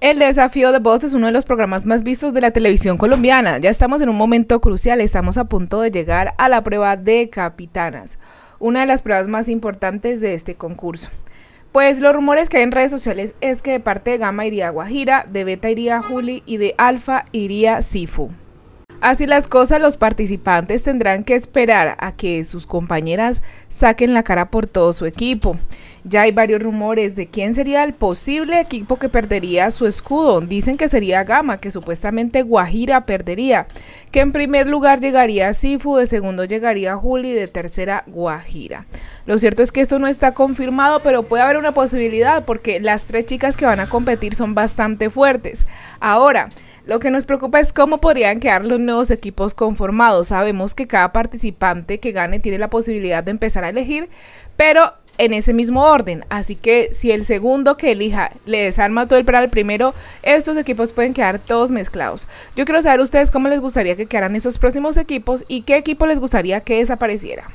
El desafío de Voz es uno de los programas más vistos de la televisión colombiana. Ya estamos en un momento crucial, estamos a punto de llegar a la prueba de capitanas, una de las pruebas más importantes de este concurso. Pues los rumores que hay en redes sociales es que de parte de Gama iría Guajira, de Beta iría Juli y de Alfa iría Sifu. Así las cosas, los participantes tendrán que esperar a que sus compañeras saquen la cara por todo su equipo. Ya hay varios rumores de quién sería el posible equipo que perdería su escudo. Dicen que sería Gama, que supuestamente Guajira perdería, que en primer lugar llegaría Sifu, de segundo llegaría Juli, de tercera Guajira. Lo cierto es que esto no está confirmado, pero puede haber una posibilidad porque las tres chicas que van a competir son bastante fuertes. Ahora, lo que nos preocupa es cómo podrían quedar los nuevos equipos conformados. Sabemos que cada participante que gane tiene la posibilidad de empezar a elegir, pero en ese mismo orden. Así que si el segundo que elija le desarma todo el plan el primero, estos equipos pueden quedar todos mezclados. Yo quiero saber ustedes cómo les gustaría que quedaran esos próximos equipos y qué equipo les gustaría que desapareciera.